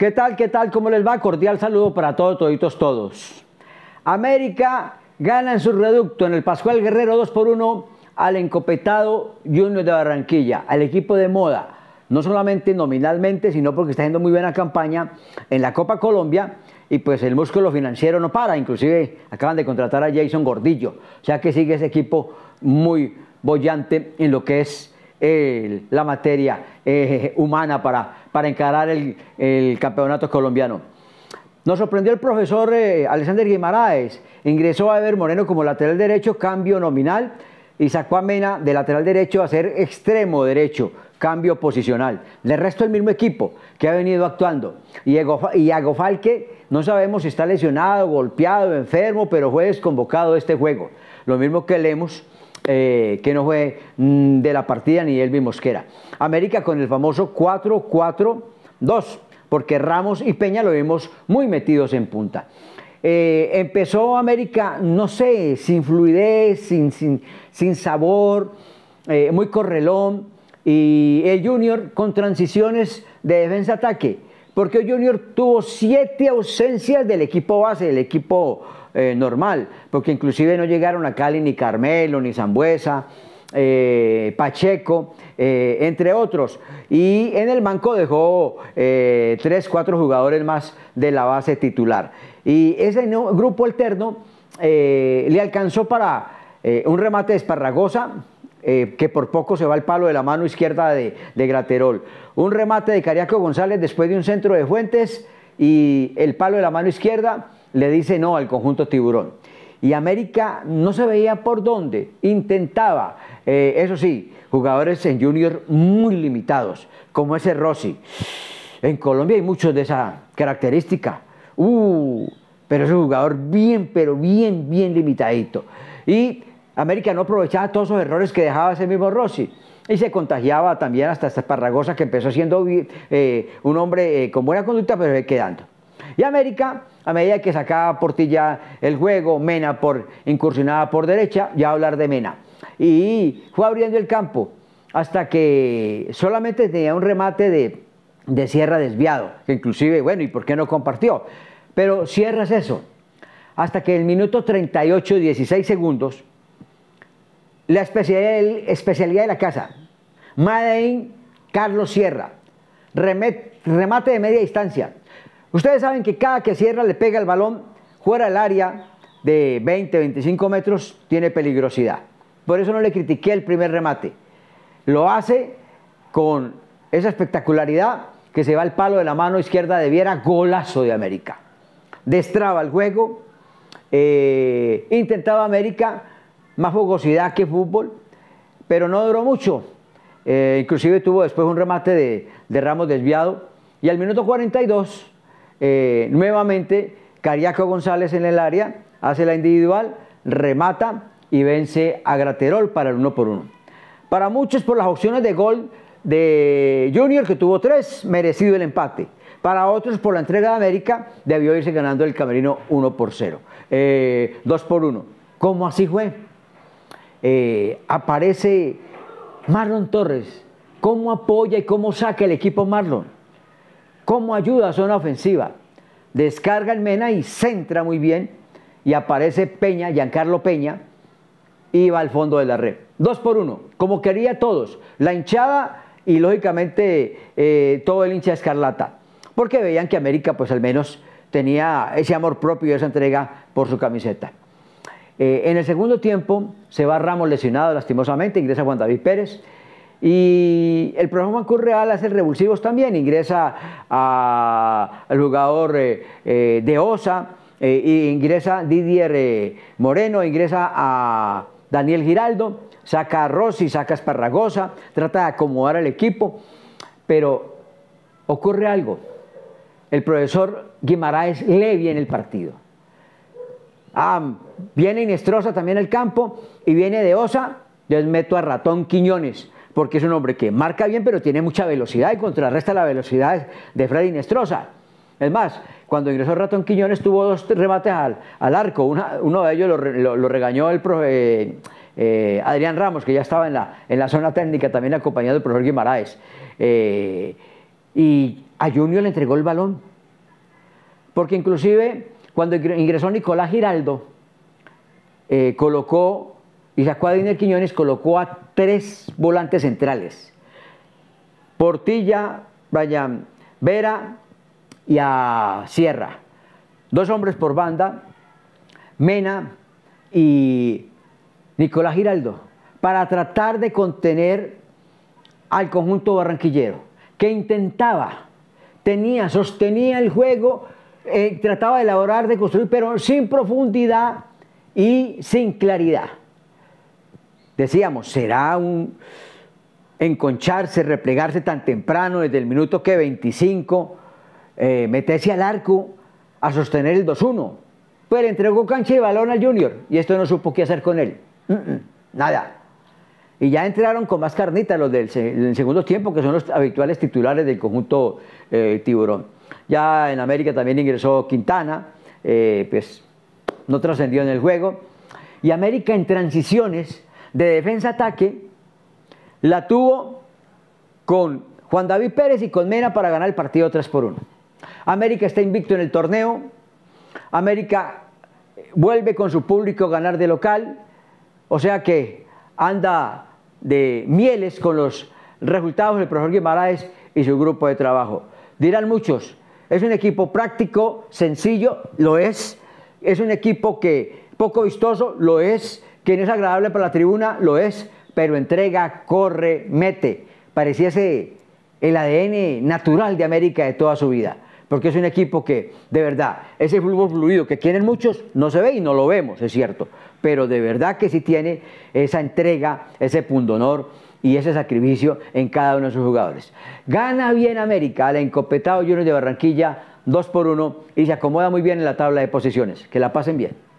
¿Qué tal, qué tal, cómo les va? Cordial saludo para todos, toditos, todos. América gana en su reducto en el Pascual Guerrero 2 por 1 al encopetado Junior de Barranquilla, al equipo de moda, no solamente nominalmente, sino porque está haciendo muy buena campaña en la Copa Colombia y pues el músculo financiero no para, inclusive acaban de contratar a Jason Gordillo, o sea que sigue ese equipo muy bollante en lo que es la materia eh, humana para, para encarar el, campeonato colombiano. Nos sorprendió el profesor eh, Alexander Guimaraes, ingresó a Ever Moreno como lateral derecho, cambio nominal, y sacó a Mena de lateral derecho a ser extremo derecho, cambio posicional. le resto el mismo equipo que ha venido actuando. Y a Falque no sabemos si está lesionado, golpeado, enfermo, pero fue desconvocado a este juego. Lo mismo que Lemos, eh, que no fue mm, de la partida ni Elvi Mosquera. América con el famoso 4-4-2, porque Ramos y Peña lo vimos muy metidos en punta. Eh, empezó América, no sé, sin fluidez, sin, sabor, eh, muy correlón, y el Junior con transiciones de defensa-ataque, porque el Junior tuvo siete ausencias del equipo base, del equipo eh, normal, porque inclusive no llegaron a Cali ni Carmelo, ni Zambuesa, eh, Pacheco, eh, entre otros. Y en el banco dejó tres, cuatro jugadores más de la base titular. Y ese grupo alterno le alcanzó para un remate de Esparragosa, que por poco se va el palo de la mano izquierda de, Graterol. Un remate de Cariaco González después de un centro de Fuentes y el palo de la mano izquierda le dice no al conjunto tiburón. Y América no se veía por dónde, intentaba, eh, eso sí, jugadores en junior muy limitados, como ese Rossi. En Colombia hay muchos de esa característica. Uh, pero es un jugador bien, pero bien, bien limitadito. Y América no aprovechaba todos esos errores que dejaba ese mismo Rossi. Y se contagiaba también hasta Parragosa que empezó siendo eh, un hombre eh, con buena conducta, pero quedando. Y América, a medida que sacaba ya el juego, Mena por incursionada por derecha, ya hablar de Mena. Y fue abriendo el campo hasta que solamente tenía un remate de, Sierra desviado, que inclusive, bueno, ¿y por qué no compartió? Pero Sierra es eso. Hasta que el minuto 38, 16 segundos, la especialidad, especialidad de la casa, Madein Carlos Sierra, remate de media distancia, Ustedes saben que cada que cierra le pega el balón fuera del área de 20, 25 metros, tiene peligrosidad. Por eso no le critiqué el primer remate. Lo hace con esa espectacularidad que se va al palo de la mano izquierda de Viera, golazo de América. Destraba el juego, eh, intentaba América más fogosidad que fútbol, pero no duró mucho. Eh, inclusive tuvo después un remate de, de Ramos desviado y al minuto 42 eh, nuevamente, Cariaco González en el área, hace la individual, remata y vence a Graterol para el 1 por 1. Para muchos, por las opciones de gol de Junior, que tuvo tres, merecido el empate. Para otros, por la entrega de América, debió irse ganando el Camerino 1 por 0, 2 eh, por 1. ¿Cómo así fue? Eh, aparece Marlon Torres. ¿Cómo apoya y cómo saca el equipo Marlon? como ayuda a zona ofensiva. Descarga el Mena y centra muy bien. Y aparece Peña, Giancarlo Peña, y va al fondo de la red. Dos por uno, como quería todos, la hinchada y lógicamente eh, todo el hincha escarlata. Porque veían que América, pues al menos, tenía ese amor propio y esa entrega por su camiseta. Eh, en el segundo tiempo se va Ramos lesionado lastimosamente, ingresa Juan David Pérez. Y el programa Curreal Real hace revulsivos también, ingresa al jugador eh, eh, de Osa, eh, ingresa Didier Moreno, ingresa a Daniel Giraldo, saca a Rossi, saca a Esparragosa, trata de acomodar al equipo, pero ocurre algo. El profesor Guimaraes lee bien el partido. Ah, viene Inestrosa también al campo y viene de Osa, yo meto a Ratón Quiñones porque es un hombre que marca bien, pero tiene mucha velocidad y contrarresta la velocidad de Freddy Nestrosa. Es más, cuando ingresó Ratón Quiñones tuvo dos remates al, arco. uno de ellos lo, regañó el eh, eh, Adrián Ramos, que ya estaba en la, zona técnica, también acompañado del profesor Guimaraes. Eh, y a Junio le entregó el balón. Porque inclusive cuando ingresó Nicolás Giraldo, colocó y sacó a Quiñones, colocó a tres volantes centrales. Portilla, Brian Vera y a Sierra. Dos hombres por banda, Mena y Nicolás Giraldo, para tratar de contener al conjunto barranquillero, que intentaba, tenía, sostenía el juego, eh, trataba de elaborar, de construir, pero sin profundidad y sin claridad. Decíamos, será un enconcharse, replegarse tan temprano desde el minuto que 25, eh, meterse al arco a sostener el 2-1. Pero pues entregó cancha y balón al Junior y esto no supo qué hacer con él. nada. Y ya entraron con más carnita los del, segundo tiempo, que son los habituales titulares del conjunto eh, tiburón. Ya en América también ingresó Quintana, eh, pues no trascendió en el juego. Y América en transiciones de defensa-ataque la tuvo con Juan David Pérez y con Mena para ganar el partido 3 por 1. América está invicto en el torneo. América eh, vuelve con su público a ganar de local. O sea que anda de mieles con los resultados del profesor Guimaraes y su grupo de trabajo. Dirán muchos, es un equipo práctico, sencillo, lo es. Es un equipo que poco vistoso, lo es. Quien es agradable para la tribuna lo es, pero entrega, corre, mete. Pareciese el ADN natural de América de toda su vida. Porque es un equipo que, de verdad, ese fútbol fluido que quieren muchos no se ve y no lo vemos, es cierto. Pero de verdad que sí tiene esa entrega, ese pundonor y ese sacrificio en cada uno de sus jugadores. Gana bien América al encopetado Junior de Barranquilla 2 por 1 y se acomoda muy bien en la tabla de posiciones. Que la pasen bien.